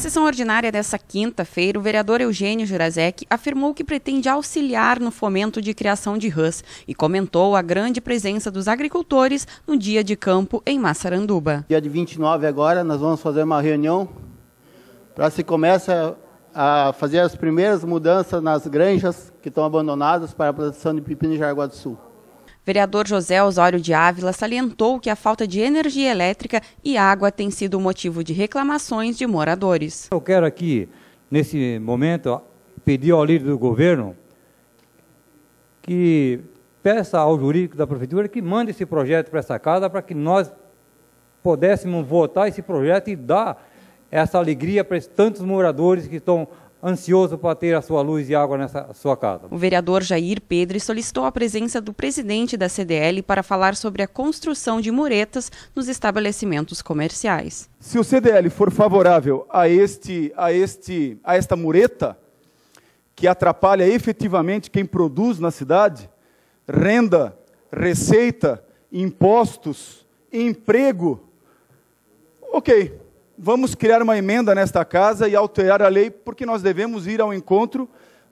sessão ordinária dessa quinta-feira, o vereador Eugênio Jurasek afirmou que pretende auxiliar no fomento de criação de rãs e comentou a grande presença dos agricultores no dia de campo em Massaranduba. Dia de 29 agora, nós vamos fazer uma reunião para se começa a fazer as primeiras mudanças nas granjas que estão abandonadas para a produção de pepino de Jaraguá do Sul. Vereador José Osório de Ávila salientou que a falta de energia elétrica e água tem sido motivo de reclamações de moradores. Eu quero aqui, nesse momento, pedir ao líder do governo que peça ao jurídico da prefeitura que mande esse projeto para essa casa para que nós pudéssemos votar esse projeto e dar essa alegria para tantos moradores que estão ansioso para ter a sua luz e água nessa sua casa. O vereador Jair Pedre solicitou a presença do presidente da CDL para falar sobre a construção de muretas nos estabelecimentos comerciais. Se o CDL for favorável a este a este a esta mureta que atrapalha efetivamente quem produz na cidade, renda, receita, impostos, emprego, OK vamos criar uma emenda nesta casa e alterar a lei, porque nós devemos ir ao encontro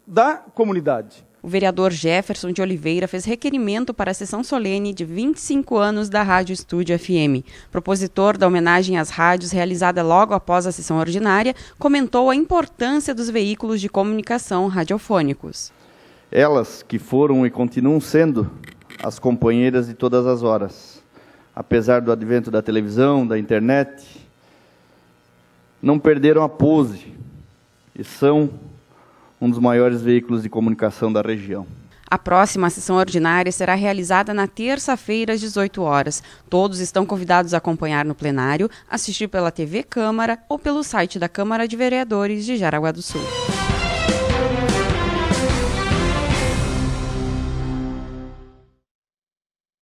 da comunidade. O vereador Jefferson de Oliveira fez requerimento para a sessão solene de 25 anos da Rádio Estúdio FM. Propositor da homenagem às rádios realizada logo após a sessão ordinária, comentou a importância dos veículos de comunicação radiofônicos. Elas que foram e continuam sendo as companheiras de todas as horas. Apesar do advento da televisão, da internet, não perderam a pose e são um dos maiores veículos de comunicação da região. A próxima sessão ordinária será realizada na terça-feira, às 18 horas. Todos estão convidados a acompanhar no plenário, assistir pela TV Câmara ou pelo site da Câmara de Vereadores de Jaraguá do Sul.